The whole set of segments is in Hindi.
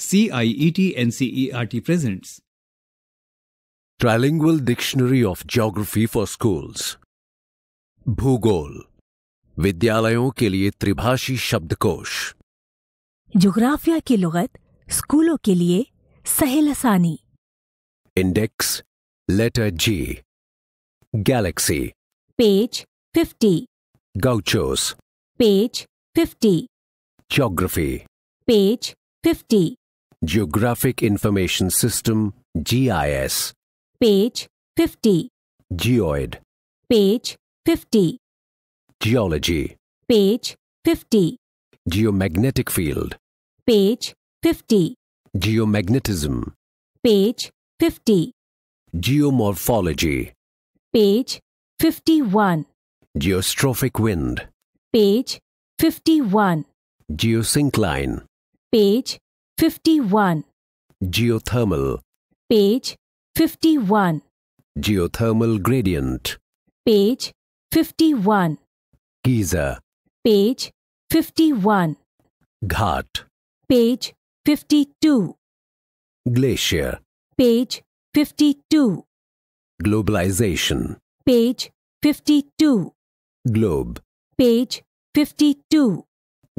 Are T e e presents Trilingual dictionary of Geography for schools भूगोल विद्यालयों के लिए त्रिभाषी शब्दकोश जोग्राफिया की लगत स्कूलों के लिए सहेलसानी index letter G galaxy page fifty gauchos page fifty geography page fifty Geographic Information System GIS Page 50 Geoid Page 50 Geology Page 50 Geomagnetic Field Page 50 Geomagnetism Page 50 Geomorphology Page 51 Geostrophic Wind Page 51 Geosyncline Page 51. Geothermal. Page 51. Geothermal gradient. Page 51. Giza. Page 51. Ghat. Page 52. Glacier. Page 52. Globalization. Page 52. Globe. Page 52.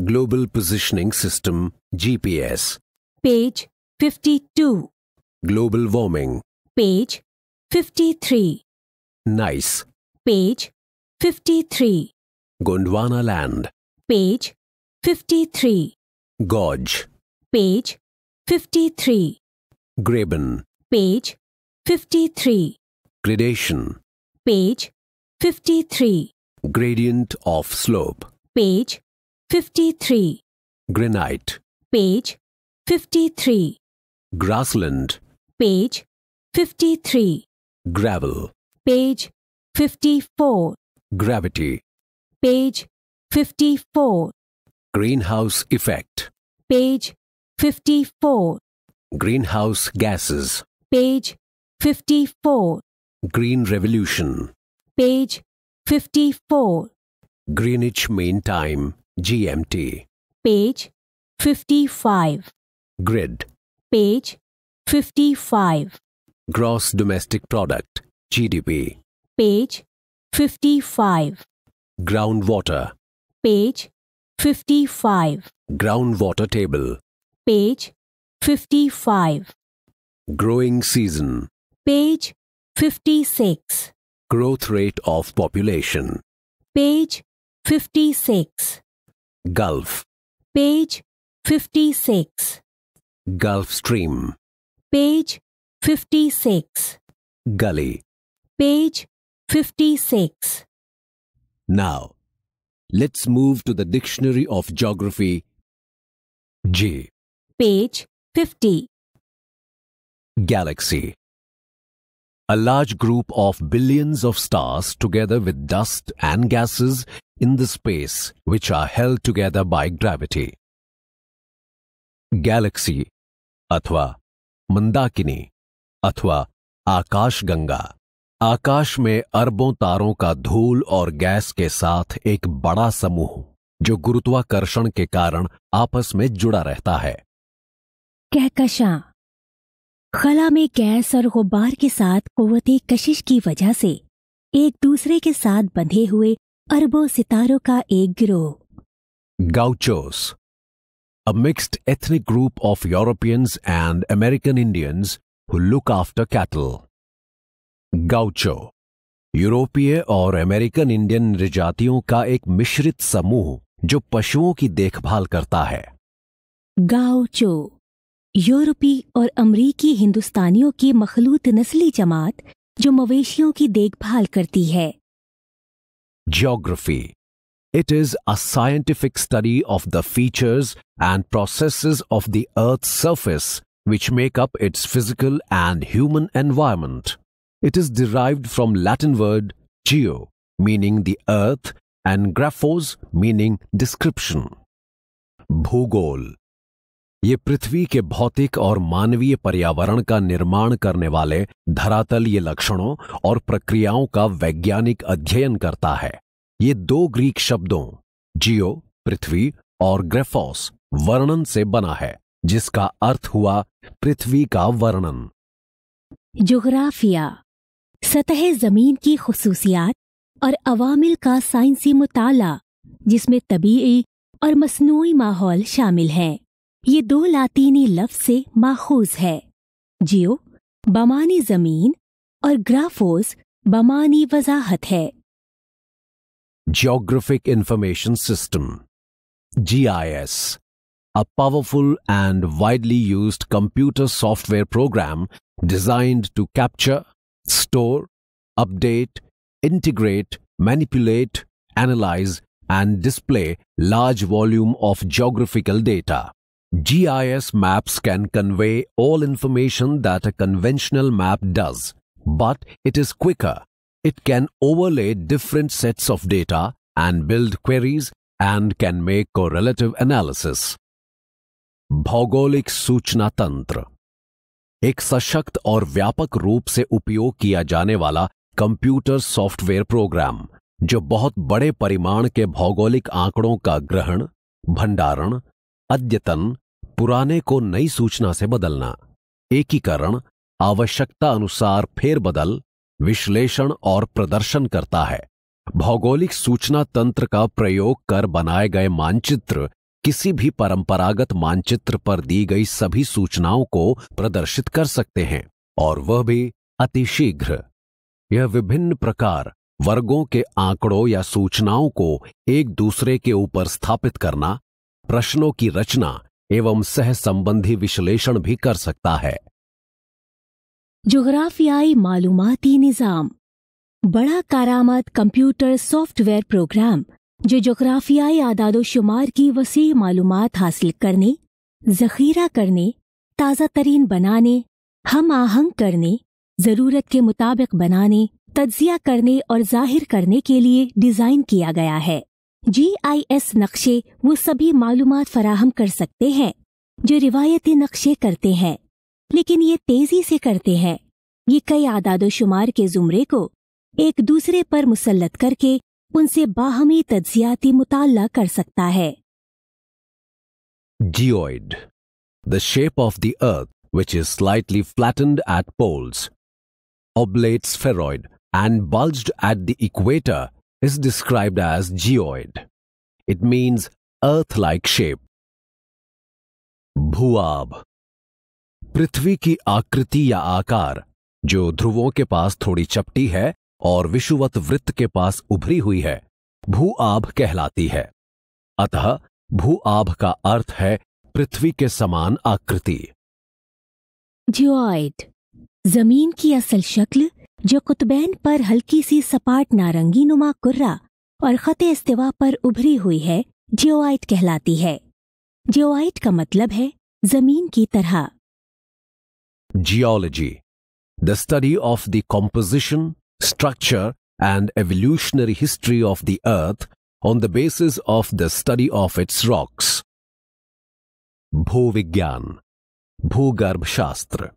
Global Positioning System GPS page 52. Global warming, page 53. Nice, page 53. Gondwana land, page 53. Gorge, page 53. Graben, page 53. Gradation, page 53. Gradient of slope, page 53. Granite, page 53. Grassland. Page 53. Gravel. Page 54. Gravity. Page 54. Greenhouse effect. Page 54. Greenhouse gases. Page 54. Green Revolution. Page 54. Greenwich Mean Time, GMT. Page 55. Grid. Page 55. Gross Domestic Product. GDP. Page 55. Groundwater. Page 55. Groundwater Table. Page 55. Growing Season. Page 56. Growth Rate of Population. Page 56. Gulf. Page 56. Gulf Stream. Page 56. Gully. Page 56. Now, let's move to the Dictionary of Geography. G. Page 50. Galaxy. A large group of billions of stars together with dust and gases in the space which are held together by gravity. Galaxy अथवा मंदाकिनी अथवा आकाशगंगा आकाश में अरबों तारों का धूल और गैस के साथ एक बड़ा समूह जो गुरुत्वाकर्षण के कारण आपस में जुड़ा रहता है कहकशा खला में गैस और गुब्बार के साथ कुवती कशिश की वजह से एक दूसरे के साथ बंधे हुए अरबों सितारों का एक गिरोह गाउचोस a mixed ethnic group of Europeans and American Indians who look after cattle. Gaucho यूरोपीय और अमेरिकन इंडियन प्रजातियों का एक मिश्रित समूह जो पशुओं की देखभाल करता है गाउचो यूरोपी और अमरीकी हिंदुस्तानियों की मखलूत नस्ली जमात जो मवेशियों की देखभाल करती है geography It is a scientific study of the features and processes of the Earth's surface which make up its physical and human environment. It is derived from Latin word geo, meaning the earth, and graphos, meaning description. Bhugol, ये पृथ्वी के भौतिक और मानवीय पर्यावरण का निर्माण करने वाले धरातलीय लक्षणों और प्रक्रियाओं का वैज्ञानिक अध्ययन करता है ये दो ग्रीक शब्दों जियो पृथ्वी और ग्रेफोस वर्णन से बना है जिसका अर्थ हुआ पृथ्वी का वर्णन जोग्राफिया सतह जमीन की खसूसियात और अवामिल का साइंसी मुताला जिसमें तबीयी और मसनू माहौल शामिल है ये दो लातीनी लफ्ज से माखूज है जियो बमानी जमीन और ग्राफोस बमानी वजाहत है Geographic Information System GIS, a powerful and widely used computer software program designed to capture, store, update, integrate, manipulate, analyze, and display large volume of geographical data. GIS maps can convey all information that a conventional map does, but it is quicker It can overlay different sets of data and build queries and can make correlative analysis. भौगोलिक सूचना तंत्र एक सशक्त और व्यापक रूप से उपयोग किया जाने वाला कंप्यूटर सॉफ्टवेयर प्रोग्राम जो बहुत बड़े परिमाण के भौगोलिक आंकड़ों का ग्रहण भंडारण अद्यतन पुराने को नई सूचना से बदलना एकीकरण आवश्यकता अनुसार फेरबदल विश्लेषण और प्रदर्शन करता है भौगोलिक सूचना तंत्र का प्रयोग कर बनाए गए मानचित्र किसी भी परंपरागत मानचित्र पर दी गई सभी सूचनाओं को प्रदर्शित कर सकते हैं और वह भी अतिशीघ्र यह विभिन्न प्रकार वर्गों के आंकड़ों या सूचनाओं को एक दूसरे के ऊपर स्थापित करना प्रश्नों की रचना एवं सहसंबंधी विश्लेषण भी कर सकता है जुग्राफियाई मालूमती निज़ाम बड़ा कारामद कंप्यूटर सॉफ्टवेयर प्रोग्राम जो आदाद आदादोशुमार की वसी मालूम हासिल करने जखीरा करने ताज़ा तरीन बनाने हम आहंग करने ज़रूरत के मुताबिक बनाने तज्जिया करने और जाहिर करने के लिए डिज़ाइन किया गया है जी आई एस नक्शे वो सभी मालूम फराहम कर सकते हैं जो रिवायती नक्शे करते हैं लेकिन ये तेजी से करते हैं ये कई शुमार के जुमरे को एक दूसरे पर मुसलत करके उनसे बाहमी तजियाती मुताला कर सकता है geoid the shape of the earth which is slightly flatten at poles oblate spheroid and bulge at the equator is described as geoid it means earth like shape भूआब पृथ्वी की आकृति या आकार जो ध्रुवों के पास थोड़ी चपटी है और विषुवत वृत्त के पास उभरी हुई है भू आभ कहलाती है अतः भू आभ का अर्थ है पृथ्वी के समान आकृति जियोइड जमीन की असल शक्ल जो कुतबैन पर हल्की सी सपाट नारंगी नुमा कुर्रा और खत इस्तेवा पर उभरी हुई है जियोआइट कहलाती है जियोआइट का मतलब है जमीन की तरह Geology, the study of the composition, structure, and evolutionary history of the earth on the basis of the study of its rocks. भूविज्ञान भूगर्भ शास्त्र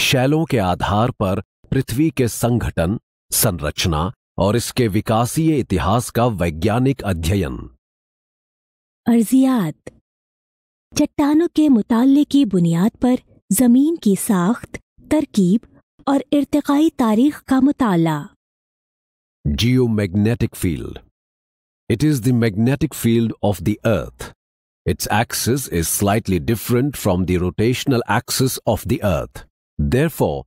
शैलों के आधार पर पृथ्वी के संगठन संरचना और इसके विकासीय इतिहास का वैज्ञानिक अध्ययन अर्जियात चट्टानों के मुताले की बुनियाद पर ज़मीन की साख्त तरकीब और इरतकाई तारीख का मताला geomagnetic field. It is the magnetic field of the Earth. Its axis is slightly different from the rotational axis of the Earth. Therefore,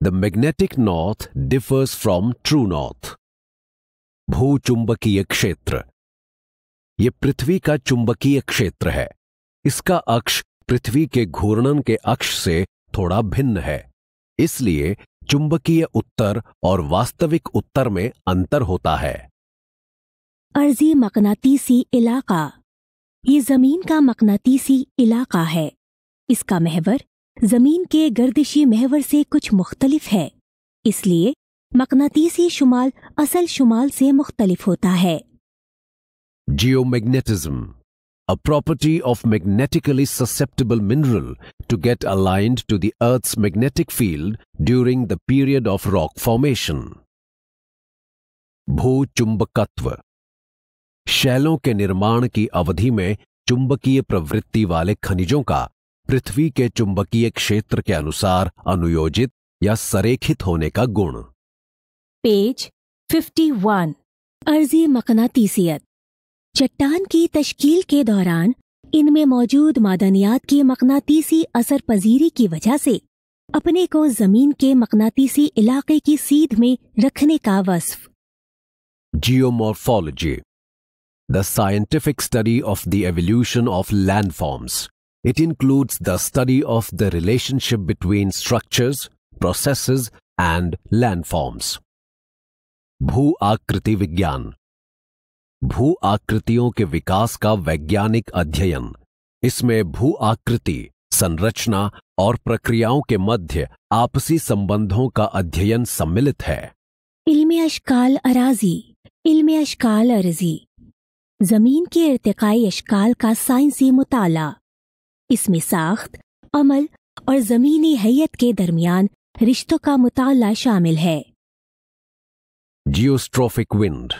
the magnetic north differs from true north. भूचुंबकीय क्षेत्र ये पृथ्वी का चुंबकीय क्षेत्र है इसका अक्ष पृथ्वी के घूर्णन के अक्ष से थोड़ा भिन्न है इसलिए चुंबकीय उत्तर और वास्तविक उत्तर में अंतर होता है अर्जी मकनातीसी इलाका ये जमीन का मकनातीसी इलाका है इसका महवर जमीन के गर्दिशी महवर से कुछ मुख्तलिफ है इसलिए मकनातीसी शुमाल असल शुमाल से मुख्तलिफ होता है जियोमैग्नेटिज्म a property of magnetically susceptible mineral to get aligned to the Earth's magnetic field during the period of rock formation. भूचुंबकत्व shailon ke nirman ki avadhi mein चुंबकीय pravritti wale khanijon ka prithvi ke चुंबकीय क्षेत्र ke anusar anuyojit ya sarekhit hone ka gun page 51 arzi मकनातीसियत चट्टान की तश्कील के दौरान इनमें मौजूद मादनियात की मकनातीसी असर पजीरी की वजह से अपने को जमीन के मकनातीसी इलाके की सीध में रखने का वस्फ geomorphology the scientific study of the evolution of landforms it includes the study of the relationship between structures processes and landforms भू आकृति विज्ञान भू आकृतियों के विकास का वैज्ञानिक अध्ययन इसमें भू आकृति संरचना और प्रक्रियाओं के मध्य आपसी संबंधों का अध्ययन सम्मिलित है इल्म अशकाल अराजी इल्म अशकाल अरजी जमीन के इरतकाई अशकाल का साइंसी मुताला इसमें साख्त अमल और जमीनी हैत के दरमियान रिश्तों का मुताला शामिल है geostrophic wind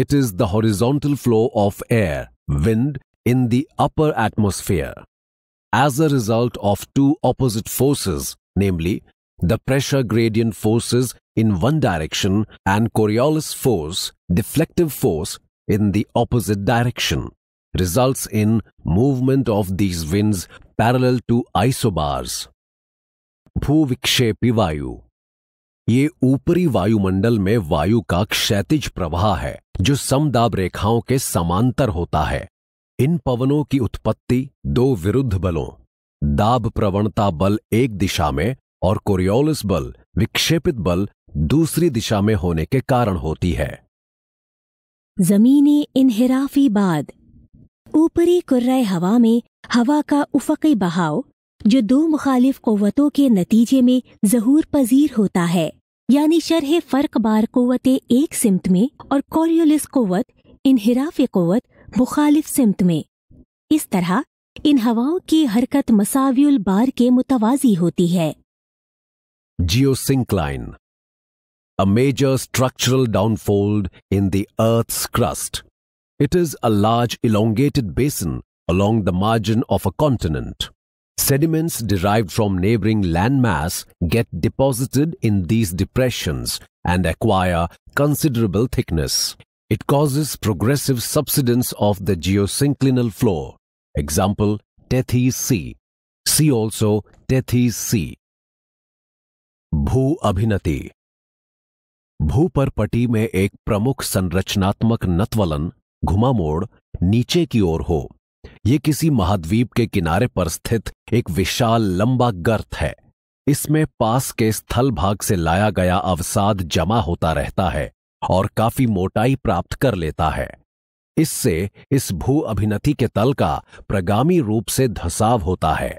It is the horizontal flow of air, wind, in the upper atmosphere as a result of two opposite forces, namely the pressure gradient forces in one direction and Coriolis force, deflective force, in the opposite direction, results in movement of these winds parallel to isobars. Bhuvikshepi Vayu ये ऊपरी वायुमंडल में वायु का क्षैतिज प्रवाह है जो समदाब रेखाओं के समांतर होता है इन पवनों की उत्पत्ति दो विरुद्ध बलों दाब प्रवणता बल एक दिशा में और कोरियोलिस बल विक्षेपित बल दूसरी दिशा में होने के कारण होती है जमीनी इनहिराफी बाद ऊपरी कुर्रे हवा में हवा का उफकी बहाव जो दो मुखालिफ कौतों के नतीजे में जहूर पजीर होता है यानी शरह फर्क बार कुत एक सिमत में और कॉरियोलिस कोवत इनहराफ कोवत मुखालिफ सिमत में इस तरह इन हवाओं की हरकत मसाव्यूल बार के मुतवाजी होती है geosyncline a major structural downfold in the earth crust it is a large elongated basin along the margin of a continent Sediments derived from neighboring landmass get deposited in these depressions and acquire considerable thickness. It causes progressive subsidence of the geosynclinal floor. Example, Tethys Sea. See also Tethys Sea. Bhu abhinati. Bhuparpati पर पटी में एक प्रमुख संरचनात्मक नत्वलन घुमामोड़ नीचे की ओर हो ये किसी महाद्वीप के किनारे पर स्थित एक विशाल लंबा गर्त है इसमें पास के स्थल भाग से लाया गया अवसाद जमा होता रहता है और काफी मोटाई प्राप्त कर लेता है इससे इस भू अभिनति के तल का प्रगामी रूप से धसाव होता है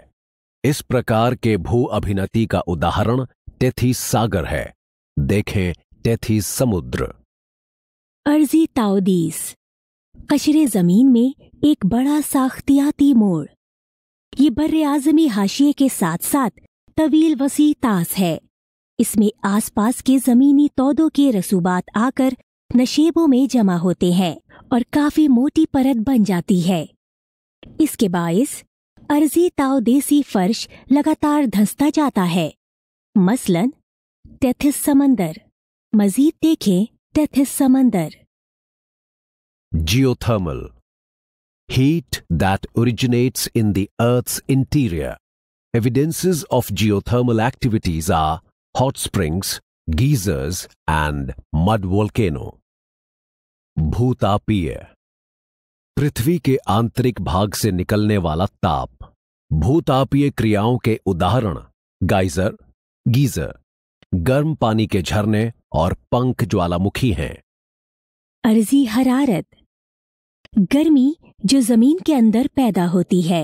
इस प्रकार के भू अभिनति का उदाहरण तेथी सागर है देखें तेथी समुद्र अर्जी ताउदीस कशरे जमीन में एक बड़ा साख्तियाती मोड़ ये बर आजमी हाशिए के साथ साथ तवील वसी ताज है इसमें आसपास के जमीनी तोदों के रसूबात आकर नशेबों में जमा होते हैं और काफी मोटी परत बन जाती है इसके बायस अर्जी तावदेसी फर्श लगातार धंसता जाता है मसलन टेथिस समंदर मजीद देखें टेथिस समंदर geothermal heat that originates in the Earth's interior. Evidences of geothermal activities are hot springs, geysers, and mud volcano. भूतापीय पृथ्वी के आंतरिक भाग से निकलने वाला ताप भूतापीय क्रियाओं के उदाहरण गाइजर गीजर गर्म पानी के झरने और पंख ज्वालामुखी हैं अर्जी हरारत गर्मी जो जमीन के अंदर पैदा होती है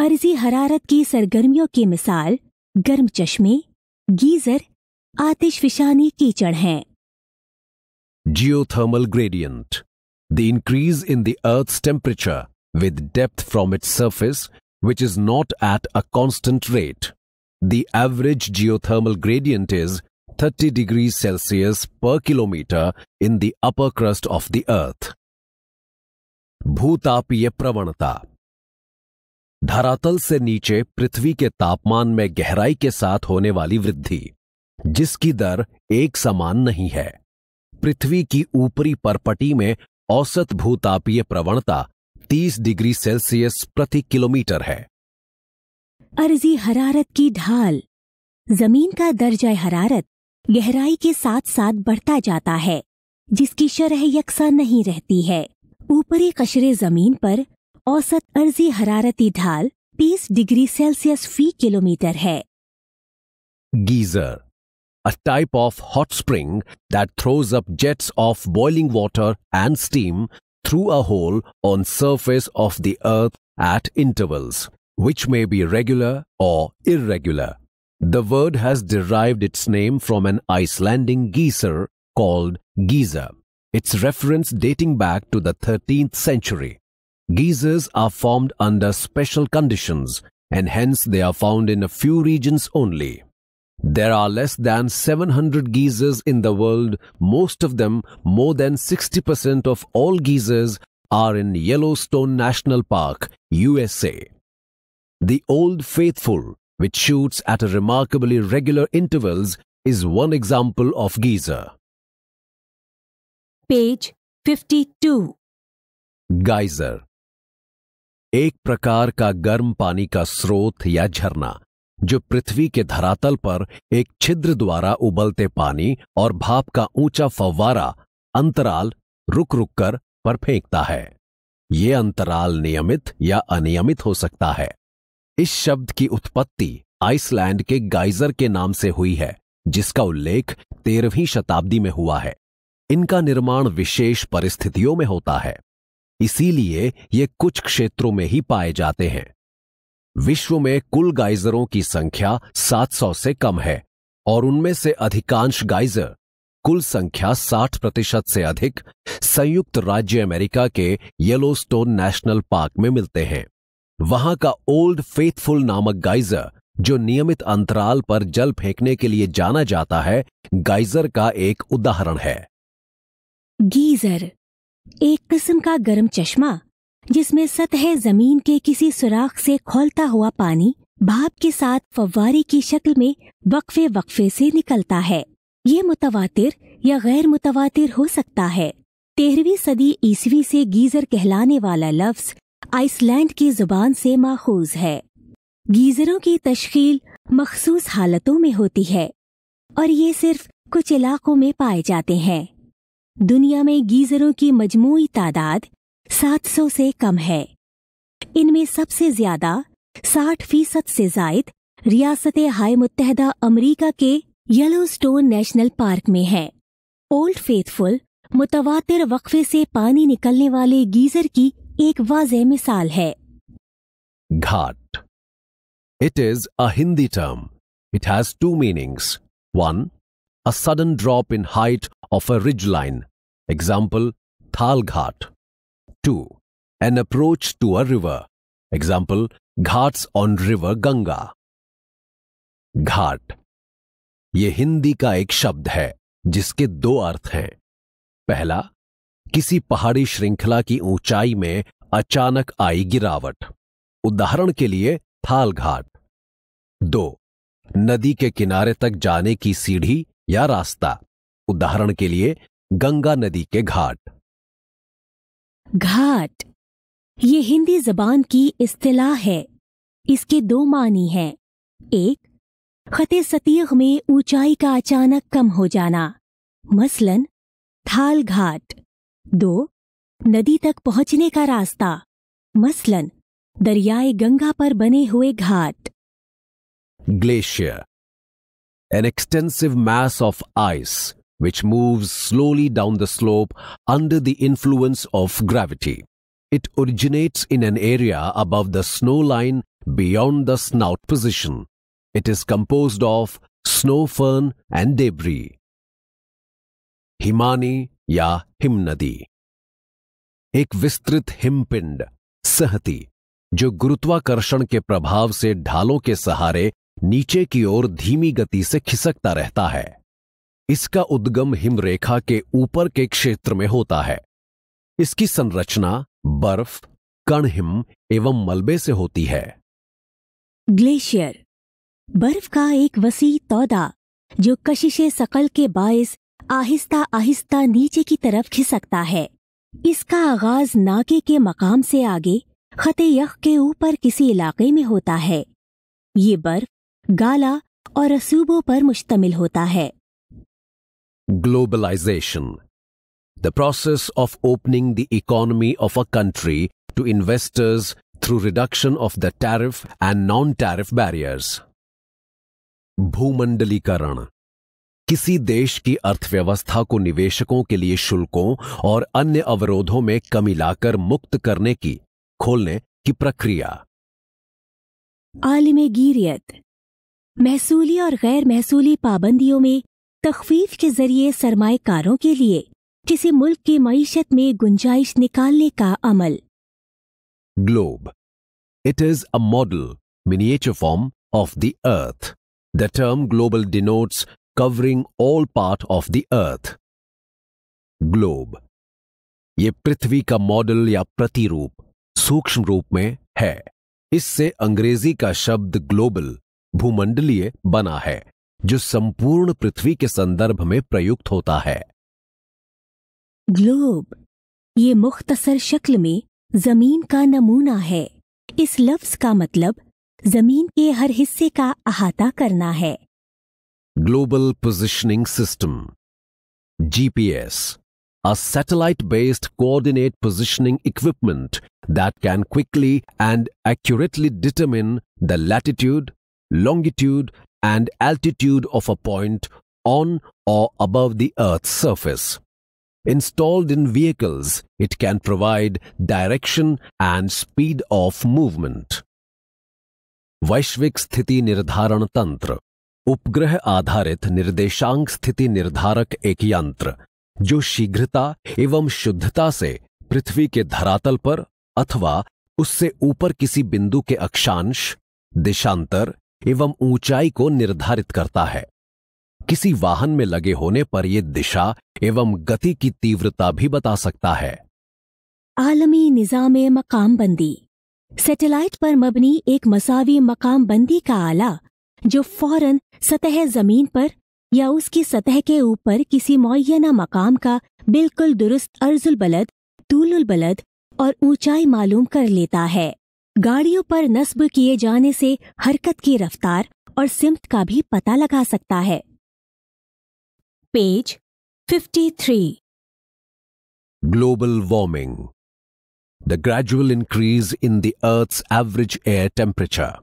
अर्जी हरारत की सरगर्मियों की मिसाल गर्म चश्मे गीजर आतिशफिशानी कीचड़ हैं geothermal gradient the increase in the earth temperature with depth from its surface which is not at a constant rate the average geothermal gradient is 30 degree Celsius per kilometer in the upper crust of the earth भूतापीय प्रवणता धरातल से नीचे पृथ्वी के तापमान में गहराई के साथ होने वाली वृद्धि जिसकी दर एक समान नहीं है पृथ्वी की ऊपरी परपटी में औसत भूतापीय प्रवणता 30 डिग्री सेल्सियस प्रति किलोमीटर है अर्जी हरारत की ढाल जमीन का दर्जा हरारत गहराई के साथ साथ बढ़ता जाता है जिसकी शरह यकसा नहीं रहती है ऊपरी कशरे जमीन पर औसत अर्जी हरारती ढाल 20 डिग्री सेल्सियस फी किलोमीटर है geyser a type of hot spring that throws up jets of boiling water and steam through a hole on surface of the earth at intervals which may be regular और irregular the word has derived its name from an Icelandic geyser called geyser its reference dating back to the 13th century. Geysers are formed under special conditions and hence they are found in a few regions only. There are less than 700 geysers in the world, most of them more than 60% of all geysers are in Yellowstone National Park, USA. The Old Faithful, which shoots at a remarkably regular intervals, is one example of geyser. Page 52 geyser एक प्रकार का गर्म पानी का स्रोत या झरना जो पृथ्वी के धरातल पर एक छिद्र द्वारा उबलते पानी और भाप का ऊंचा फव्वारा अंतराल रुक रुक कर पर फेंकता है ये अंतराल नियमित या अनियमित हो सकता है इस शब्द की उत्पत्ति आइसलैंड के गाइजर के नाम से हुई है जिसका उल्लेख तेरहवीं शताब्दी में हुआ है इनका निर्माण विशेष परिस्थितियों में होता है इसीलिए ये कुछ क्षेत्रों में ही पाए जाते हैं विश्व में कुल गाइजरों की संख्या 700 से कम है और उनमें से अधिकांश गाइजर कुल संख्या 60 प्रतिशत से अधिक संयुक्त राज्य अमेरिका के येलोस्टोन नेशनल पार्क में मिलते हैं वहां का ओल्ड फेथफुल नामक गाइजर जो नियमित अंतराल पर जल फेंकने के लिए जाना जाता है गाइजर का एक उदाहरण है गीजर एक किस्म का गर्म चश्मा जिसमें सतह जमीन के किसी सुराख से खोलता हुआ पानी भाप के साथ फव्वारे की शक्ल में वक्फे वक्फे से निकलता है ये मुतवातिर या गैर मुतवातिर हो सकता है तेरहवीं सदी ईस्वी से गीजर कहलाने वाला लफ्ज आइसलैंड की जुबान से माखूज है गीजरों की तश्ल मखसूस हालतों में होती है और ये सिर्फ कुछ इलाकों में पाए जाते हैं दुनिया में गीजरों की मजमू तादाद 700 से कम है इनमें सबसे ज्यादा 60 फीसद से जायद रियासत हाय मुतहदा अमरीका के येलोस्टोन नेशनल पार्क में है ओल्ड फेथफुल मुतवातिर वक्फे से पानी निकलने वाले गीजर की एक वाज मिसाल है ghat it is a Hindi term it has two meanings one a sudden drop in height of a ridgeline, example Thal Ghat. 2. An approach to a river, example ghats on river Ganga ghat ये हिंदी का एक शब्द है जिसके दो अर्थ हैं पहला किसी पहाड़ी श्रृंखला की ऊंचाई में अचानक आई गिरावट उदाहरण के लिए थाल घाट दो नदी के किनारे तक जाने की सीढ़ी या रास्ता उदाहरण के लिए गंगा नदी के घाट घाट ये हिंदी जबान की इस्तेलाह है इसके दो मानी हैं एक खते सतीह में ऊंचाई का अचानक कम हो जाना मसलन थाल घाट दो नदी तक पहुंचने का रास्ता मसलन दरियाए गंगा पर बने हुए ghat glacier an extensive mass of ice which moves slowly down the slope under the influence of gravity. It originates in an area above the snow line beyond the snout position. It is composed of snow fern and debris. Himani ya himnadi, एक विस्तृत हिमपिंड सहती जो गुरुत्वाकर्षण के प्रभाव से ढालों के सहारे नीचे की ओर धीमी गति से खिसकता रहता है इसका उद्गम हिमरेखा के ऊपर के क्षेत्र में होता है इसकी संरचना बर्फ कण हिम एवं मलबे से होती है ग्लेशियर बर्फ का एक वसी तौदा जो कशिश सकल के बायस आहिस्ता आहिस्ता नीचे की तरफ खिसकता है इसका आगाज नाके के मकाम से आगे खते यख के ऊपर किसी इलाके में होता है ये बर्फ गाला और रसूबों पर मुश्तमिल होता है globalization the process of opening the economy of a country to investors through reduction of the tariff and non tariff barriers भूमंडलीकरण किसी देश की अर्थव्यवस्था को निवेशकों के लिए शुल्कों और अन्य अवरोधों में कमी लाकर मुक्त करने की खोलने की प्रक्रिया आलिमगीरियत महसूली और गैर महसूली पाबंदियों में तखफीफ के जरिए सरमाकारों के लिए किसी मुल्क की मीशत में गुंजाइश निकालने का अमल globe it is a model miniature form of the earth the term global denotes covering all part of the earth globe ये पृथ्वी का मॉडल या प्रतिरूप सूक्ष्म रूप में है इससे अंग्रेजी का शब्द ग्लोबल भूमंडलीय बना है जो संपूर्ण पृथ्वी के संदर्भ में प्रयुक्त होता है ग्लोब ये मुख्तसर शक्ल में जमीन का नमूना है इस लफ्ज का मतलब जमीन के हर हिस्से का अहाता करना है global positioning system GPS a satellite based coordinate positioning equipment that can quickly and accurately determine the latitude longitude and altitude of a point on or above the Earth's surface. Installed in vehicles, it can provide direction and speed of movement. वैश्विक स्थिति निर्धारण तंत्र उपग्रह आधारित निर्देशांक स्थिति निर्धारक एक यंत्र जो शीघ्रता एवं शुद्धता से पृथ्वी के धरातल पर अथवा उससे ऊपर किसी बिंदु के अक्षांश देशांतर एवं ऊंचाई को निर्धारित करता है किसी वाहन में लगे होने पर यह दिशा एवं गति की तीव्रता भी बता सकता है आलमी निजाम मकाम बंदी सैटेलाइट पर मबनी एक मसावी मकाम बंदी का आला जो फौरन सतह जमीन पर या उसकी सतह के ऊपर किसी मुयना मकाम का बिल्कुल दुरुस्त अर्जुल बलद तूलुल बलद और ऊंचाई मालूम कर लेता है गाड़ियों पर नस्ब किए जाने से हरकत की रफ्तार और सिमत का भी पता लगा सकता है page 53 global warming the gradual increase in the earth's average air temperature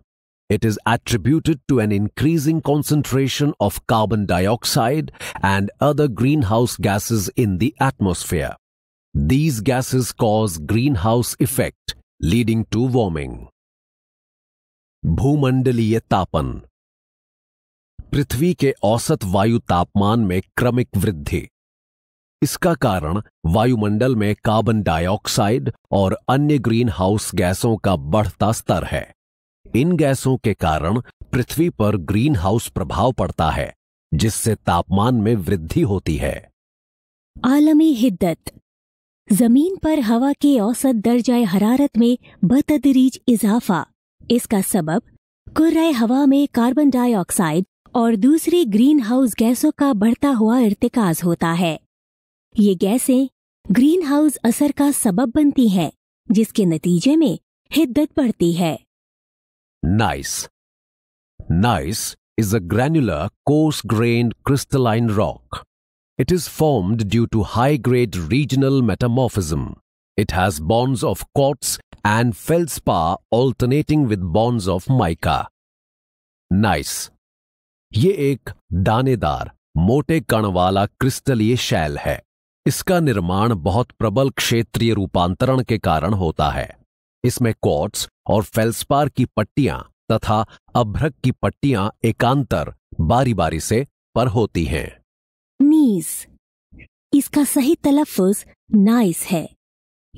It is attributed to an increasing concentration of carbon dioxide and other greenhouse gases in the atmosphere. These gases cause greenhouse effect leading to warming भूमंडलीय तापन पृथ्वी के औसत वायु तापमान में क्रमिक वृद्धि इसका कारण वायुमंडल में कार्बन डाइऑक्साइड और अन्य ग्रीन हाउस गैसों का बढ़ता स्तर है इन गैसों के कारण पृथ्वी पर ग्रीन हाउस प्रभाव पड़ता है जिससे तापमान में वृद्धि होती है आलमी हिद्दत जमीन पर हवा के औसत दर्जाए हरारत में बतदरीज इजाफा इसका सबब कुर्रे हवा में कार्बन डाइऑक्साइड और दूसरी ग्रीन हाउस गैसों का बढ़ता हुआ इरतकाज होता है ये गैसें ग्रीन हाउस असर का सबब बनती हैं जिसके नतीजे में हिद्दत बढ़ती है gneiss gneiss is a granular coarse grain crystalline rock It is formed due to high-grade regional metamorphism. It has bonds of quartz and feldspar alternating with bonds of mica. Gneiss ये एक दानेदार मोटे कण वाला क्रिस्टलीय शैल है इसका निर्माण बहुत प्रबल क्षेत्रीय रूपांतरण के कारण होता है इसमें क्वार्ट्स और फेल्सपार की पट्टियां तथा अभ्रक की पट्टियां एकांतर बारी बारी से पर होती हैं नीस इसका सही तलफ नाइस है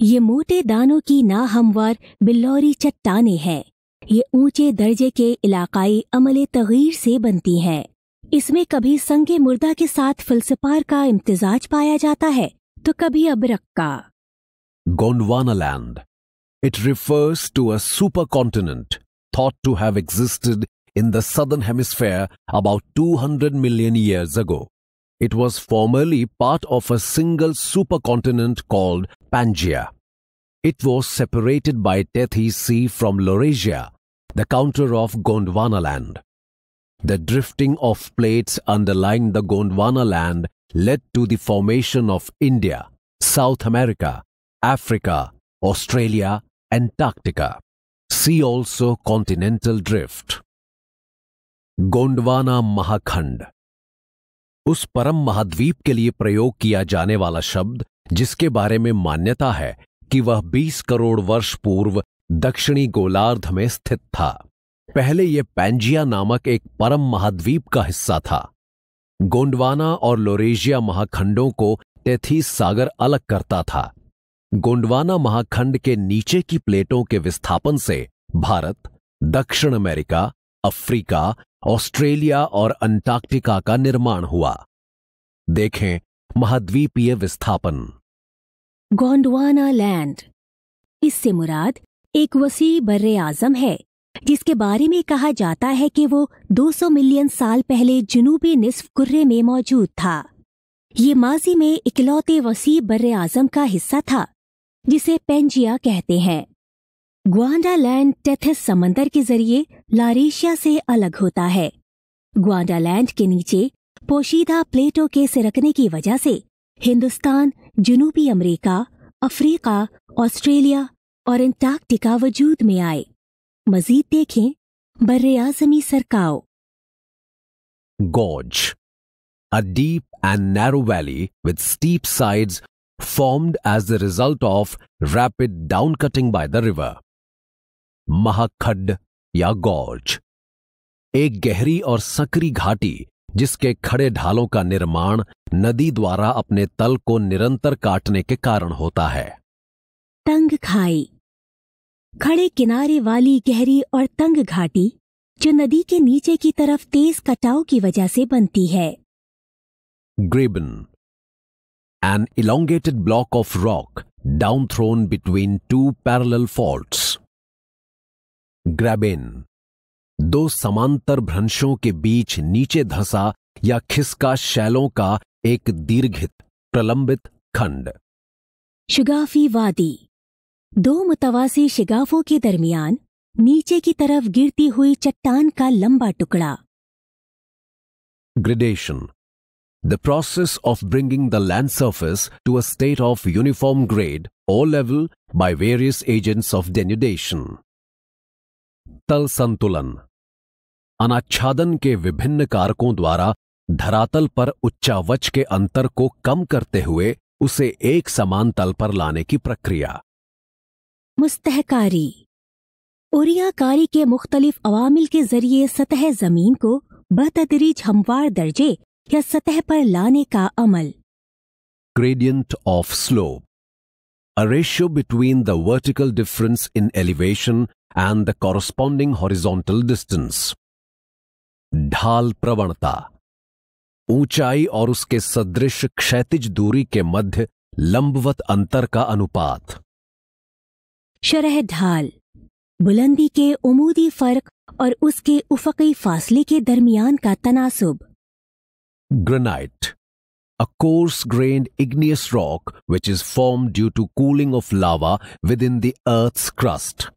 ये मोटे दानों की नाहमवार बिल्लौरी चट्टाने हैं ये ऊंचे दर्जे के इलाकाई अमले तगीर से बनती हैं इसमें कभी संग मुर्दा के साथ फिलसफार का इम्तजाज पाया जाता है तो कभी अबरक का Gondwana land it refers to a super continent thought to have existed in the southern hemisphere about 200 million years ago It was formerly part of a single supercontinent called Pangaea. It was separated by Tethys Sea from Laurasia, the counter of Gondwanaland. The drifting of plates underlying the Gondwanaland led to the formation of India, South America, Africa, Australia, Antarctica. See also continental drift. Gondwana Mahakhand उस परम महाद्वीप के लिए प्रयोग किया जाने वाला शब्द जिसके बारे में मान्यता है कि वह 20 करोड़ वर्ष पूर्व दक्षिणी गोलार्ध में स्थित था पहले यह पैंजिया नामक एक परम महाद्वीप का हिस्सा था गोंडवाना और लोरेशिया महाखंडों को तेथीस सागर अलग करता था गोंडवाना महाखंड के नीचे की प्लेटों के विस्थापन से भारत दक्षिण अमेरिका अफ्रीका ऑस्ट्रेलिया और अंटार्कटिका का निर्माण हुआ देखें महाद्वीपीय विस्थापन गोंडवाना लैंड इससे मुराद एक वसी बर्र आजम है जिसके बारे में कहा जाता है कि वो 200 मिलियन साल पहले जुनूबी निसफ कुर्रे में मौजूद था ये माजी में इकलौते वसी बर आजम का हिस्सा था जिसे पेंजिया कहते हैं ग्वांडालैंड टेथिस समंदर के जरिए लारेशिया से अलग होता है ग्वांडालैंड के नीचे पोशीदा प्लेटों के सिरकने की वजह से हिंदुस्तान जनूबी अमेरिका अफ्रीका ऑस्ट्रेलिया और एंटार्क्टिका वजूद में आए मजीद देखें बर्रआजमी सरकाओ a deep and narrow valley with steep sides formed as the result of rapid down cutting by the river महाखड्ड या गौज एक गहरी और सकरी घाटी जिसके खड़े ढालों का निर्माण नदी द्वारा अपने तल को निरंतर काटने के कारण होता है तंग खाई खड़े किनारे वाली गहरी और तंग घाटी जो नदी के नीचे की तरफ तेज कटाव की वजह से बनती है graben an elongated block of rock down thrown between two parallel fault graben दो समांतर भ्रंशों के बीच नीचे धसा या खिसका शैलों का एक दीर्घित प्रलंबित खंड शिगाफी वादी दो मुतवासी शिगाफों के दरमियान नीचे की तरफ गिरती हुई चट्टान का लंबा टुकड़ा gradation the process of bringing the land surface to a state of uniform grade और level by various agents of denudation तल संतुलन अनाच्छादन के विभिन्न कारकों द्वारा धरातल पर उच्चावच के अंतर को कम करते हुए उसे एक समान तल पर लाने की प्रक्रिया मुस्तहकारी ओरियाकारी के मुख्तलिफ अवामिल के जरिए सतह जमीन को बतदरीज हमवार दर्जे या सतह पर लाने का अमल gradient of slope a ratio between the vertical difference in elevation and the corresponding horizontal distance ढाल प्रवणता ऊंचाई और उसके सदृश क्षैतिज दूरी के मध्य लंबवत अंतर का अनुपात शरह ढाल बुलंदी के उमूदी फर्क और उसके उफकी फासले के दरमियान का तनासुब granite a coarse grain igneous rock which is form due to cooling of lava with in the earth crust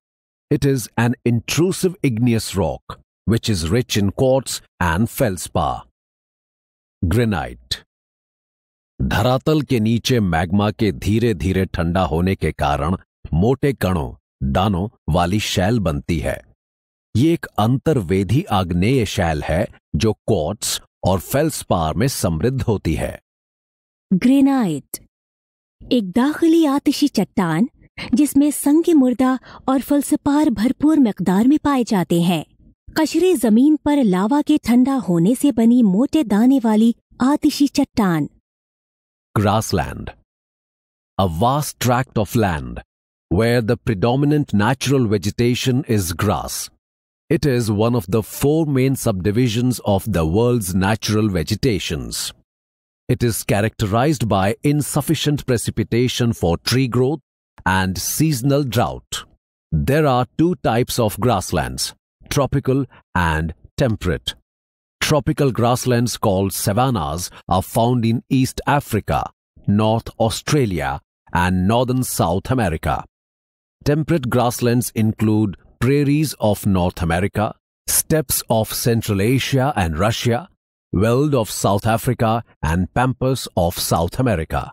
It is an intrusive igneous rock which is rich in quartz and feldspar. Granite धरातल के नीचे मैग्मा के धीरे धीरे ठंडा होने के कारण मोटे कणों दानों वाली शैल बनती है ये एक अंतर्वेधी आग्नेय शैल है जो क्वार्ट्स और फेल्सपार में समृद्ध होती है ग्रेनाइट एक दाखिली आतिशी चट्टान जिसमें संघ मुर्दा और फलसपार भरपूर मकदार में पाए जाते हैं कशरे जमीन पर लावा के ठंडा होने से बनी मोटे दाने वाली आतिशी चट्टान grassland a vast tract of land where the predominant natural vegetation is grass it is one of the four main sub division of the world natural vegetation it is characterize by insufficient precipitation for tree growth and seasonal drought. There are two types of grasslands, tropical and temperate. Tropical grasslands called savannas are found in East Africa, North Australia, and northern South America. Temperate grasslands include prairies of North America, steppes of Central Asia and Russia, Weald of South Africa, and Pampas of South America.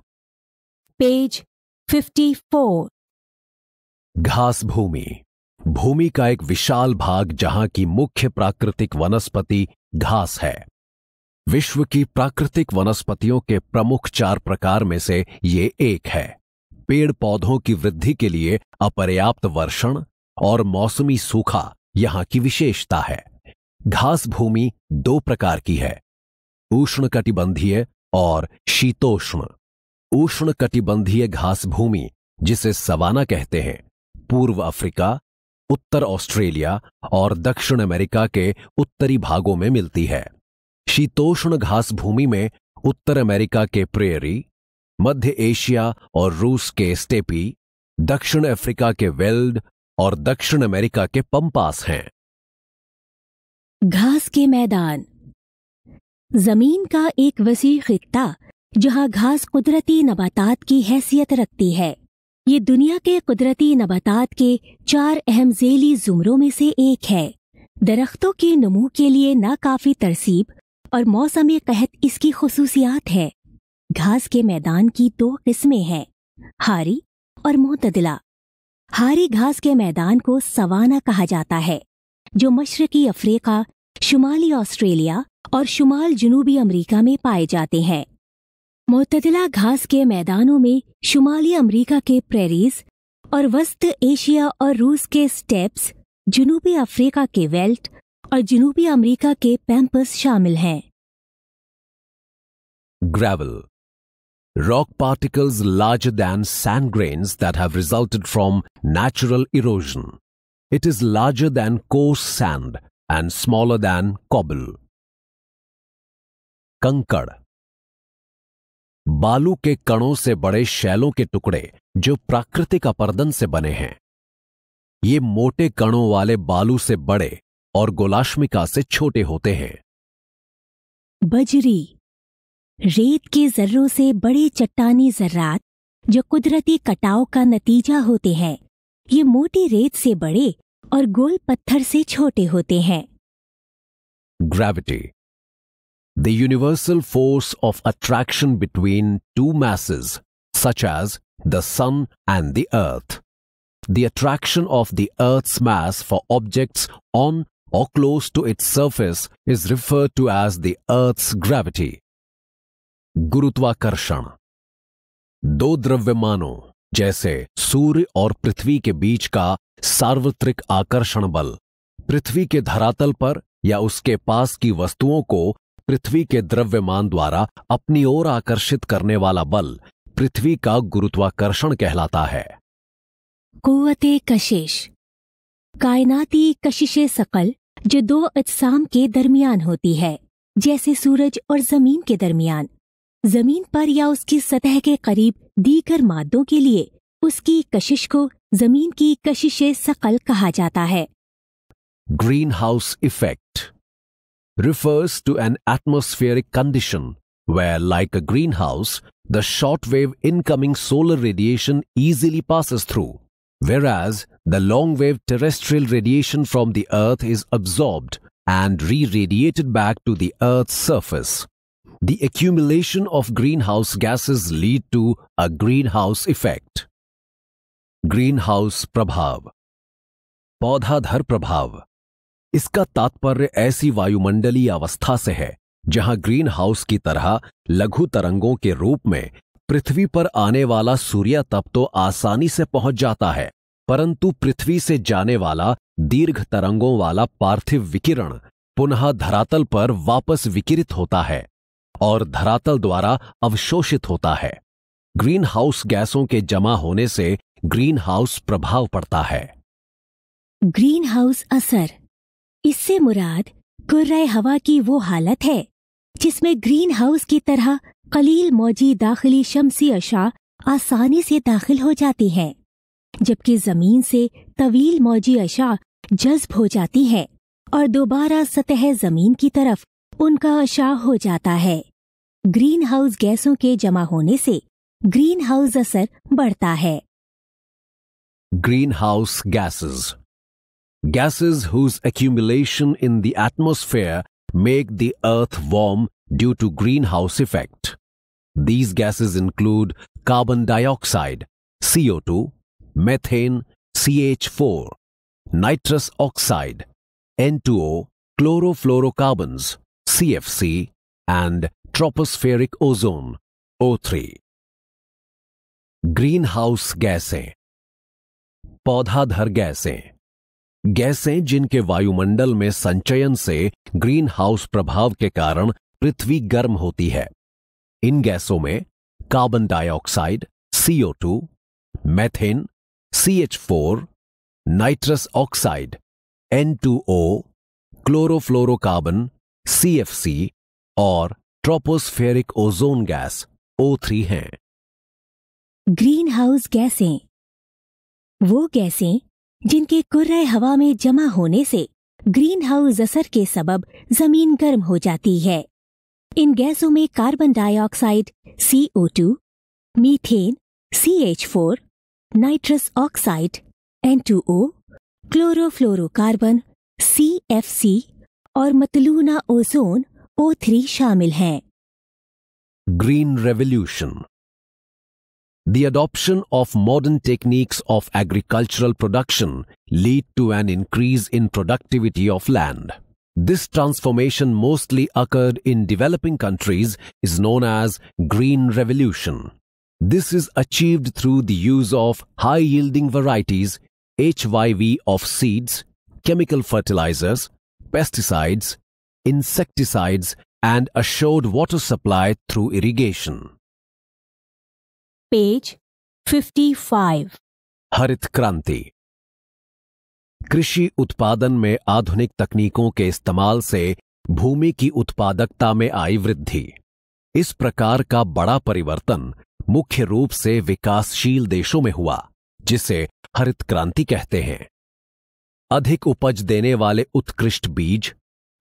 Page 54 घास भूमि भूमि का एक विशाल भाग जहां की मुख्य प्राकृतिक वनस्पति घास है विश्व की प्राकृतिक वनस्पतियों के प्रमुख चार प्रकार में से ये एक है पेड़ पौधों की वृद्धि के लिए अपर्याप्त वर्षण और मौसमी सूखा यहां की विशेषता है घास भूमि दो प्रकार की है उष्ण कटिबंधीय और शीतोष्ण उष्ण कटिबंधीय घास भूमि जिसे सवाना कहते हैं पूर्व अफ्रीका उत्तर ऑस्ट्रेलिया और दक्षिण अमेरिका के उत्तरी भागों में मिलती है शीतोष्ण घास भूमि में उत्तर अमेरिका के प्रेरी मध्य एशिया और रूस के स्टेपी दक्षिण अफ्रीका के वेल्ड और दक्षिण अमेरिका के पंपास हैं घास के मैदान जमीन का एक वसी खिता जहाँ घास कुदरती नबातात की हैसियत रखती है ये दुनिया के कुदरती नबातात के चार अहम झेली जुमरों में से एक है दरख्तों के नमू के लिए नाकाफी तरसीब और मौसम कहत इसकी खसूसियात है घास के मैदान की दो किस्में हैं हारी और मोतदला हारी घास के मैदान को सवाना कहा जाता है जो मशरकी अफ्रीका शुमाली ऑस्ट्रेलिया और शुमाल जनूबी अमरीका में पाए जाते हैं मोतदिला घास के मैदानों में शुमाली अमरीका के प्रेरीज और वस्त एशिया और रूस के स्टेप्स जुनूबी अफ्रीका के वेल्ट और जुनूबी अमरीका के पैंपस शामिल हैं gravel rock particles large than sand grains that have resulted from natural erosion it is larger than coarse sand and smaller than cobble कंकड़ बालू के कणों से बड़े शैलों के टुकड़े जो प्राकृतिक अपर्दन से बने हैं ये मोटे कणों वाले बालू से बड़े और गोलाश्मिका से छोटे होते हैं बजरी रेत के जर्रों से बड़े चट्टानी जर्रात जो कुदरती कटाव का नतीजा होते हैं ये मोटी रेत से बड़े और गोल पत्थर से छोटे होते हैं gravity the universal force of attraction between two masses, such as the Sun and the Earth. The attraction of the Earth's mass for objects on or close to its surface is referred to as the Earth's gravity. Gurutva दो द्रव्यमानों जैसे सूर्य suri पृथ्वी के बीच का सार्वत्रिक आकर्षण बल पृथ्वी के धरातल पर या उसके पास की वस्तुओं पृथ्वी के द्रव्यमान द्वारा अपनी ओर आकर्षित करने वाला बल पृथ्वी का गुरुत्वाकर्षण कहलाता है कुत कशिश कायनाती कशिशे सकल जो दो अजसाम के दरमियान होती है जैसे सूरज और जमीन के दरमियान जमीन पर या उसकी सतह के करीब दीगर मादों के लिए उसकी कशिश को जमीन की कशिशे सकल कहा जाता है green house effect refers to an atmospheric condition where, like a greenhouse, the shortwave incoming solar radiation easily passes through, whereas the long-wave terrestrial radiation from the Earth is absorbed and re-radiated back to the Earth's surface. The accumulation of greenhouse gases lead to a greenhouse effect. Greenhouse Prabhav Paudhadhar Prabhav इसका तात्पर्य ऐसी वायुमंडलीय अवस्था से है जहां ग्रीन हाउस की तरह लघु तरंगों के रूप में पृथ्वी पर आने वाला सूर्य तप तो आसानी से पहुंच जाता है परंतु पृथ्वी से जाने वाला दीर्घ तरंगों वाला पार्थिव विकिरण पुनः धरातल पर वापस विकिरित होता है और धरातल द्वारा अवशोषित होता है ग्रीन हाउस गैसों के जमा होने से ग्रीन हाउस प्रभाव पड़ता है ग्रीन हाउस असर इससे मुराद कुर्र हवा की वो हालत है जिसमें ग्रीन हाउस की तरह कलील मौजी दाखिली शमसी अशा आसानी से दाखिल हो जाती है जबकि जमीन से तवील मौजी अशा जज्ब हो जाती है और दोबारा सतह जमीन की तरफ उनका अशा हो जाता है ग्रीन हाउस गैसों के जमा होने से ग्रीन हाउस असर बढ़ता है green house gases gases whose accumulation in the atmosphere make the earth warm due to greenhouse effect. These gases include carbon dioxide, CO2, methane, CH4, nitrous oxide, N2O, chlorofluorocarbons, CFC, and tropospheric ozone, O3. Greenhouse gases. गैसें पौधाधर गैसें गैसें जिनके वायुमंडल में संचयन से ग्रीन हाउस प्रभाव के कारण पृथ्वी गर्म होती है इन गैसों में carbon dioxide CO2, methane CH4, nitrous oxide N2O, chlorofluorocarbon CFC और ट्रोपोस्फेरिक ओजोन गैस O3 हैं ग्रीन हाउस गैसें वो गैसें जिनके कुर्र हवा में जमा होने से ग्रीन हाउस असर के सबब जमीन गर्म हो जाती है इन गैसों में carbon dioxide CO2, methane CH4, nitrous oxide N2O, chlorofluorocarbon CFC और मतलूना ओजोन O3 शामिल हैं green revolution The adoption of modern techniques of agricultural production lead to an increase in productivity of land. This transformation mostly occurred in developing countries is known as Green Revolution. This is achieved through the use of high-yielding varieties HYV of seeds, chemical fertilizers, pesticides, insecticides and assured water supply through irrigation. Page 55 हरित क्रांति कृषि उत्पादन में आधुनिक तकनीकों के इस्तेमाल से भूमि की उत्पादकता में आई वृद्धि इस प्रकार का बड़ा परिवर्तन मुख्य रूप से विकासशील देशों में हुआ जिसे हरित क्रांति कहते हैं अधिक उपज देने वाले उत्कृष्ट बीज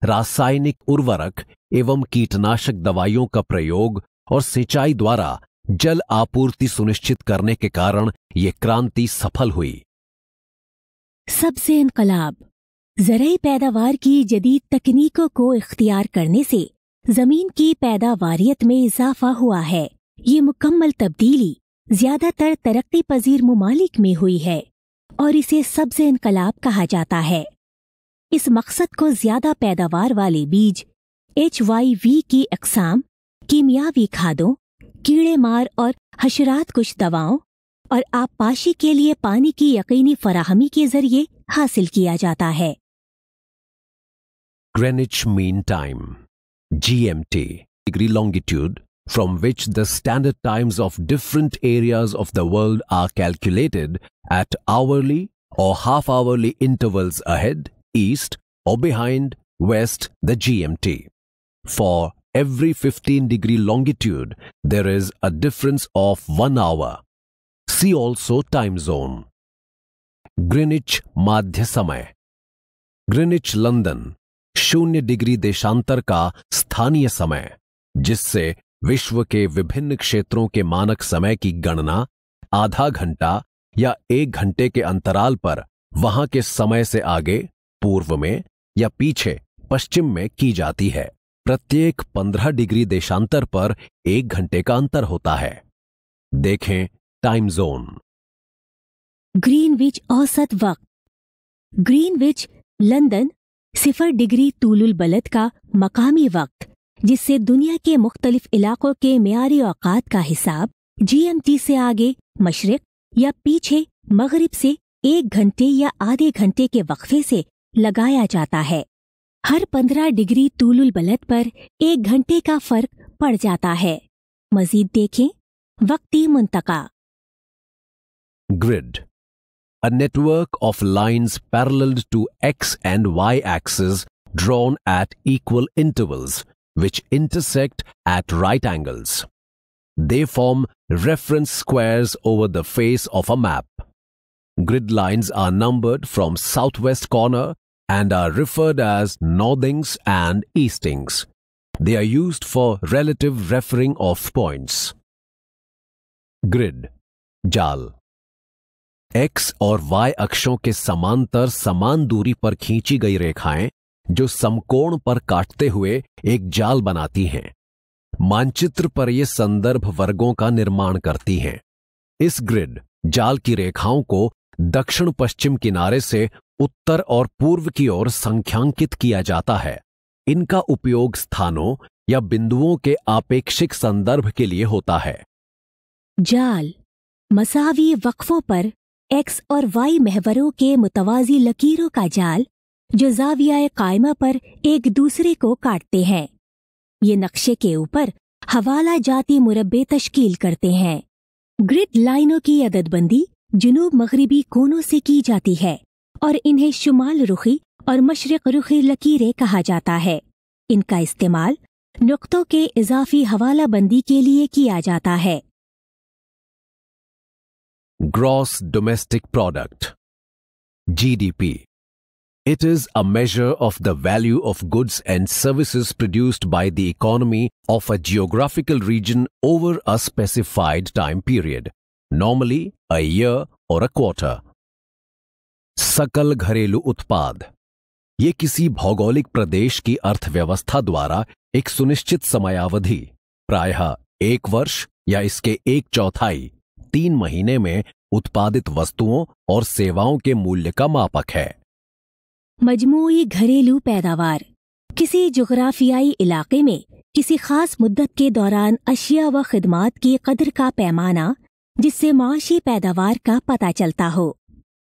रासायनिक उर्वरक एवं कीटनाशक दवाइयों का प्रयोग और सिंचाई द्वारा जल आपूर्ति सुनिश्चित करने के कारण ये क्रांति सफल हुई सबसे इनकलाब जरिए पैदावार की जदीद तकनीकों को इख्तियार करने से जमीन की पैदावारियत में इजाफा हुआ है ये मुकम्मल तब्दीली ज्यादातर तरक्की पजीर ममालिक में हुई है और इसे सब्ज इनकलाब कहा जाता है इस मकसद को ज्यादा पैदावार वाले बीज एच वाई वी की अकसाम कीमियावी खादों कीड़े मार और हशरात कुछ दवाओं और आपपाशी के लिए पानी की यकीनी फराहमी के जरिए हासिल किया जाता है Greenwich mean time G M T degree longitude from which the standard times of different areas of the world are calculated at hourly और half hourly intervals ahead east और behind west the G M T for every 15 degree longitude, there is a difference of 1 hour. See also time zone. Greenwich माध्य समय ग्रिनिच लंदन शून्य डिग्री देशांतर का स्थानीय समय जिससे विश्व के विभिन्न क्षेत्रों के मानक समय की गणना आधा घंटा या एक घंटे के अंतराल पर वहां के समय से आगे पूर्व में या पीछे पश्चिम में की जाती है प्रत्येक पंद्रह डिग्री देशांतर पर एक घंटे का अंतर होता है देखें टाइम जोन ग्रीनविच औसत वक्त ग्रीनविच लंदन सिफर डिग्री तूलुल बलत का मकामी वक्त जिससे दुनिया के मुख्तलिफ इलाकों के मीरी औकात का हिसाब जीएमटी से आगे मशरक या पीछे मगरब से एक घंटे या आधे घंटे के वक्फे से लगाया जाता है हर पंद्रह डिग्री तूलुल बलत पर एक घंटे का फर्क पड़ जाता है मजीद देखें वक्ती मुंतका grid a network of lines parallel to X and Y axes drawn at equal intervals which intersect at right angles they form reference squares over the face of a map grid lines are numbered from south west corner and are referred as northings and eastings. They are used for relative referring of points. Grid जाल एक्स और वाई अक्षों के समांतर समान दूरी पर खींची गई रेखाएं जो समकोण पर काटते हुए एक जाल बनाती हैं मानचित्र पर ये संदर्भ वर्गों का निर्माण करती हैं इस ग्रिड जाल की रेखाओं को दक्षिण पश्चिम किनारे से उत्तर और पूर्व की ओर संख्यांकित किया जाता है इनका उपयोग स्थानों या बिंदुओं के आपेक्षिक संदर्भ के लिए होता है जाल मसावी वक्फों पर एक्स और वाई महवरों के मुतवाजी लकीरों का जाल जो जाविया कायमा पर एक दूसरे को काटते हैं ये नक्शे के ऊपर हवाला जाति मुरबे तश्कील करते हैं ग्रिड लाइनों की अददबंदी जुनूब मगरबी कोनों से की जाती है और इन्हें शुमाल रुखी और मशरक रुखी लकीरें कहा जाता है इनका इस्तेमाल नुकतों के इजाफी हवाला बंदी के लिए किया जाता है gross domestic product G D P it is a measure of the value of goods and services produced by the economy of a geographical region over a specified time period normally a year और अ क्वार्टर सकल घरेलू उत्पाद ये किसी भौगोलिक प्रदेश की अर्थव्यवस्था द्वारा एक सुनिश्चित समयावधि प्रायः एक वर्ष या इसके एक चौथाई तीन महीने में उत्पादित वस्तुओं और सेवाओं के मूल्य का मापक है मजमू घरेलू पैदावार किसी जोग्राफियाई इलाके में किसी खास मुद्दत के दौरान अशिया व खदमात की कदर का पैमाना जिससे माशी पैदावार का पता चलता हो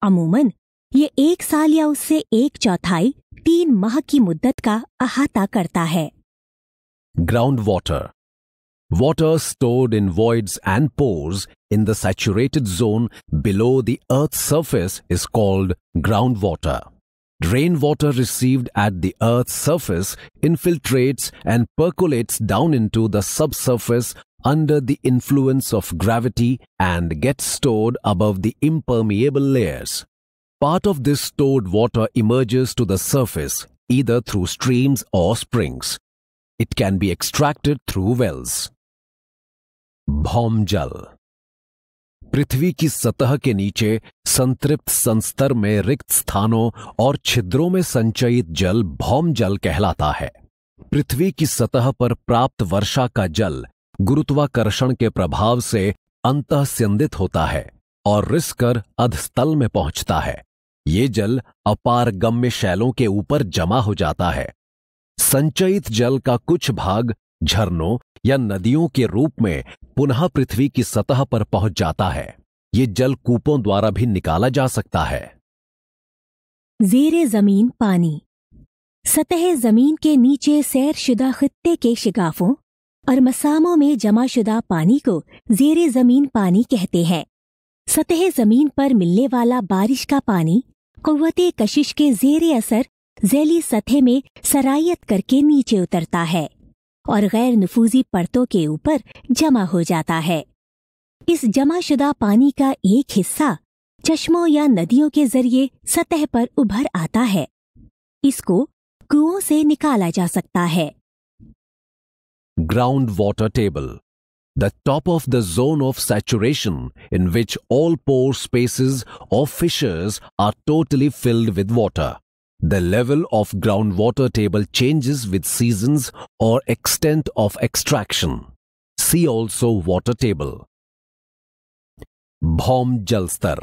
अमूमन ये एक साल या उससे एक चौथाई तीन माह की मुद्दत का अहाता करता है ground water Water stored in voids and pores in the saturated zone below the Earth's surface is called groundwater. Rainwater received at the Earth's surface infiltrates and percolates down into the subsurface under the influence of gravity and gets stored above the impermeable layers. Part of this stored water emerges to the surface either through streams or springs. It can be extracted through wells. भौमजल पृथ्वी की सतह के नीचे संतृप्त संस्तर में रिक्त स्थानों और छिद्रों में संचयित जल भौमजल कहलाता है पृथ्वी की सतह पर प्राप्त वर्षा का जल गुरुत्वाकर्षण के प्रभाव से अंत होता है और रिसकर अधस्तल में पहुंचता है ये जल अपार गम्य शैलों के ऊपर जमा हो जाता है संचयित जल का कुछ भाग झरनों या नदियों के रूप में पुनः पृथ्वी की सतह पर पहुंच जाता है ये जल कूपों द्वारा भी निकाला जा सकता है जेर जमीन पानी सतह जमीन के नीचे सैरशुदा खत्ते के शिकाफों और मसामों में जमाशुदा पानी को जेर जमीन पानी कहते हैं सतह जमीन पर मिलने वाला बारिश का पानी कुत कशिश के जेर असर जैली सतह में सरायत करके नीचे उतरता है और गैर नफूजी परतों के ऊपर जमा हो जाता है इस जमाशुदा पानी का एक हिस्सा चश्मों या नदियों के जरिए सतह पर उभर आता है इसको कुओं से निकाला जा सकता है ground water table the top of the zone of saturation in which all pore spaces or fissures are totally filled with water. The level of groundwater table changes with seasons or extent of extraction. See also water table. Bhom Jalstar,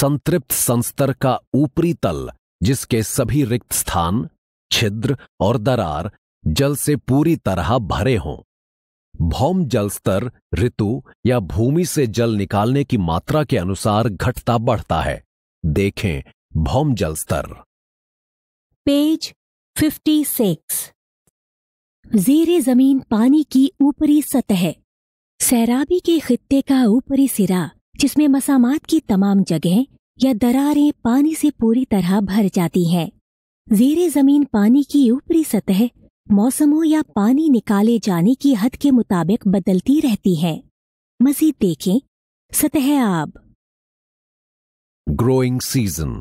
Santript संस्तर ka upri tal, jiske sabhi रिक्त स्थान छिद्र और दरार जल से पूरी तरह भरे भौम जल स्तर ऋतु या भूमि से जल निकालने की मात्रा के अनुसार घटता बढ़ता है देखें भौम जल स्तर पेज 56 जीरे जमीन पानी की ऊपरी सतह सैराबी के खत्ते का ऊपरी सिरा जिसमें मसामात की तमाम जगह या दरारें पानी से पूरी तरह भर जाती हैं जीरे जमीन पानी की ऊपरी सतह मौसमों या पानी निकाले जाने की हद के मुताबिक बदलती रहती है मजीद देखें सतह आब growing season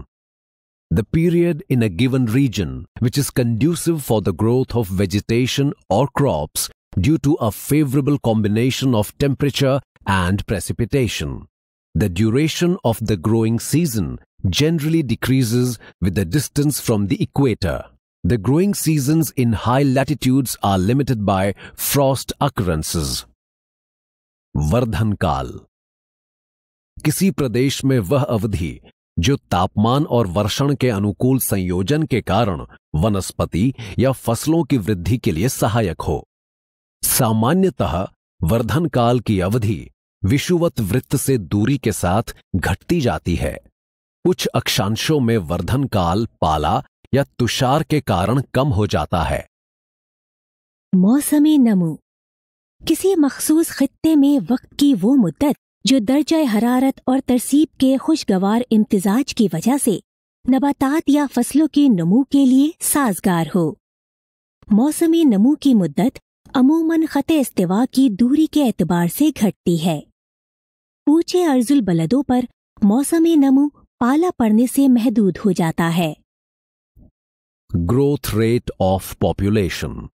the period in a given region which is conducive for the growth of vegetation और crops due to a favourable combination of temperature and precipitation the duration of the growing season generally decreases with the distance from the equator The growing seasons in high latitudes are limited by frost occurrences. वर्धन काल किसी प्रदेश में वह अवधि जो तापमान और वर्षण के अनुकूल संयोजन के कारण वनस्पति या फसलों की वृद्धि के लिए सहायक हो सामान्यतः वर्धन काल की अवधि विषुवत वृत्त से दूरी के साथ घटती जाती है कुछ अक्षांशों में वर्धन काल पाला या तुषार के कारण कम हो जाता है मौसम नमू किसी मखसूस ख़त्ते में वक्त की वो मुद्दत जो दर्ज हरारत और तरसीब के खुशगवार इम्तजाज की वजह से नबातात या फसलों के नमू के लिए साजगार हो मौसम नमू की मुद्दत अमूमन ख़त इस्तवा की दूरी के एतबार से घटती है ऊंचे अर्जुल बलदों पर मौसम नमू पाला पड़ने से महदूद हो जाता है growth rate of population.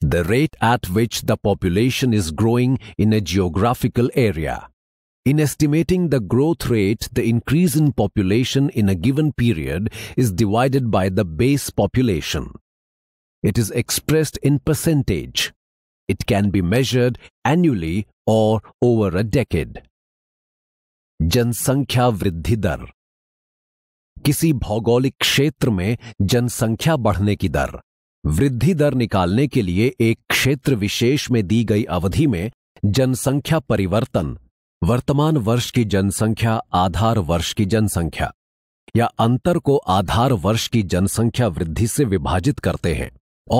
The rate at which the population is growing in a geographical area. In estimating the growth rate, the increase in population in a given period is divided by the base population. It is expressed in percentage. It can be measured annually or over a decade. Jansankhya Vridhidar किसी भौगोलिक क्षेत्र में जनसंख्या बढ़ने की दर वृद्धि दर निकालने के लिए एक क्षेत्र विशेष में दी गई अवधि में जनसंख्या परिवर्तन वर्तमान वर्ष की जनसंख्या आधार वर्ष की जनसंख्या या अंतर को आधार वर्ष की जनसंख्या वृद्धि से विभाजित करते हैं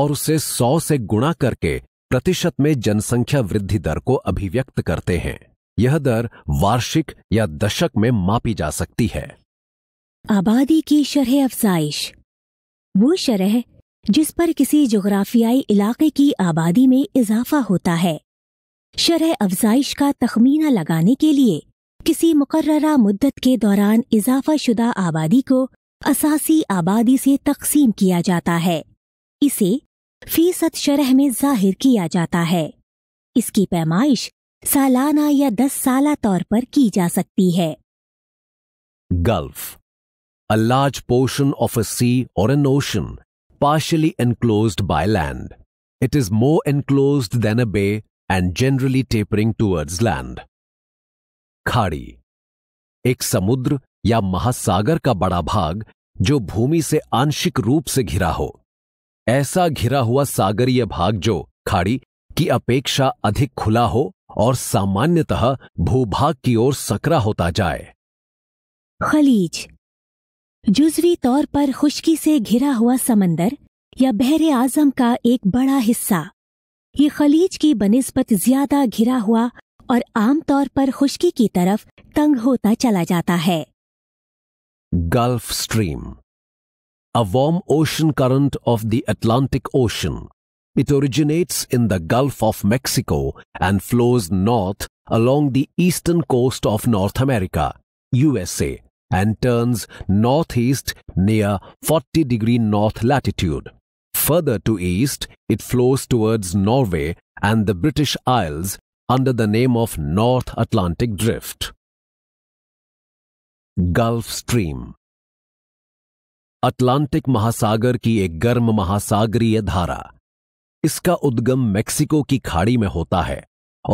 और उसे 100 से गुणा करके प्रतिशत में जनसंख्या वृद्धि दर को अभिव्यक्त करते हैं यह दर वार्षिक या दशक में मापी जा सकती है आबादी की शरह अफजाइश वो शरह जिस पर किसी जोग्राफियाई इलाके की आबादी में इजाफा होता है शरह अफजाइश का तखमीना लगाने के लिए किसी मुकर्रा मुद्दत के दौरान इजाफा शुदा आबादी को असासी आबादी से तकसीम किया जाता है इसे फीसद शरह में जाहिर किया जाता है इसकी पैमाइश सालाना या दस साल तौर पर की जा सकती है gulf a large portion of a sea or an ocean, partially enclosed by land. It is more enclosed than a bay and generally tapering towards land. Khadi एक समुद्र या महासागर का बड़ा भाग जो भूमि से आंशिक रूप से घिरा हो ऐसा घिरा हुआ सागरीय भाग जो खाड़ी की अपेक्षा अधिक खुला हो और सामान्यतः भूभाग की ओर सकरा होता जाए खलीज जुजवी तौर पर खुश्की से घिरा हुआ समंदर या बहर आजम का एक बड़ा हिस्सा ये खलीज की बनस्बत ज्यादा घिरा हुआ और आमतौर पर खुश्की की तरफ तंग होता चला जाता है Gulf Stream a warm ocean current of the Atlantic Ocean it originates in the Gulf of Mexico and flows north along the eastern coast of North America USA and turns northeast near 40 degree north latitude. Further to east, it flows towards Norway and the British Isles under the name of North Atlantic Drift. Gulf Stream Atlantic महासागर की एक गर्म महासागरीय धारा इसका उद्गम मेक्सिको की खाड़ी में होता है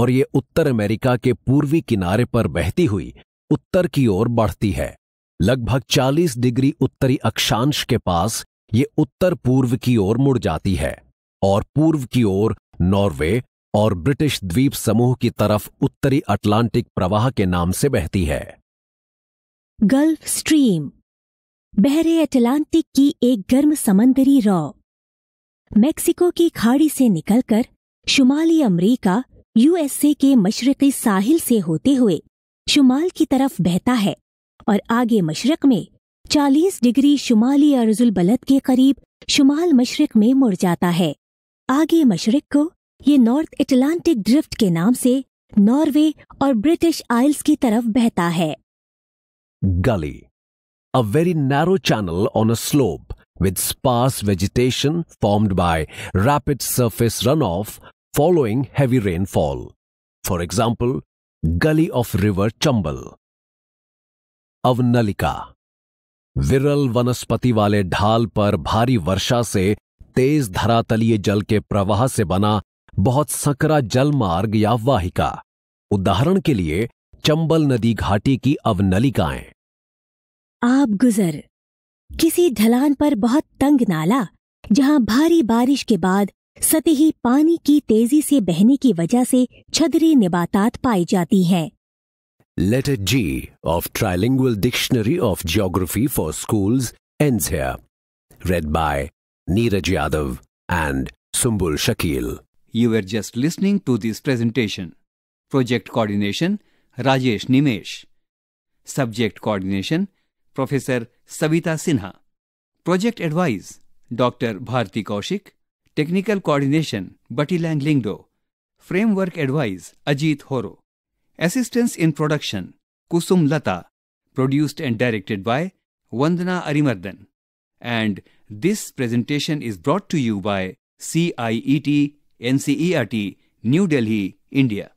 और ये उत्तर अमेरिका के पूर्वी किनारे पर बहती हुई उत्तर की ओर बढ़ती है लगभग 40 डिग्री उत्तरी अक्षांश के पास ये उत्तर पूर्व की ओर मुड़ जाती है और पूर्व की ओर नॉर्वे और ब्रिटिश द्वीप समूह की तरफ उत्तरी अटलांटिक प्रवाह के नाम से बहती है गल्फ स्ट्रीम बहरे अटलांटिक की एक गर्म समंदरी रॉ मेक्सिको की खाड़ी से निकलकर शुमाली अमरीका यूएसए के मशरकी साहिल से होते हुए शुमाल की तरफ बहता है और आगे मशरक में 40 डिग्री शुमाली अर्जुल बलद के करीब शुमाल मशरक में मुड़ जाता है आगे मशरक को ये नॉर्थ एटलांटिक ड्रिफ्ट के नाम से नॉर्वे और ब्रिटिश आइल्स की तरफ बहता है gully a very narrow channel on a slope sparse vegetation formed by rapid surface run off following heavy rainfall for example gully of river Chambal अवनलिका विरल वनस्पति वाले ढाल पर भारी वर्षा से तेज धरातलीय जल के प्रवाह से बना बहुत संकरा जलमार्ग या वाहिका उदाहरण के लिए चंबल नदी घाटी की अवनलिकाएं आप गुजर किसी ढलान पर बहुत तंग नाला जहां भारी बारिश के बाद सतही पानी की तेजी से बहने की वजह से छदरी निबातात पाई जाती हैं Letter G of Trilingual Dictionary of Geography for Schools ends here. Read by Neeraj Yadav and Sumbul Shakil. You were just listening to this presentation. Project Coordination Rajesh Nimesh. Subject Coordination Professor Savita Sinha. Project Advice Dr. Bharti Kaushik. Technical Coordination Batilang Lingdo. Framework Advice Ajit Horo. Assistance in production Kusum Lata, produced and directed by Vandana Arimardhan. And this presentation is brought to you by CIET NCERT, New Delhi, India.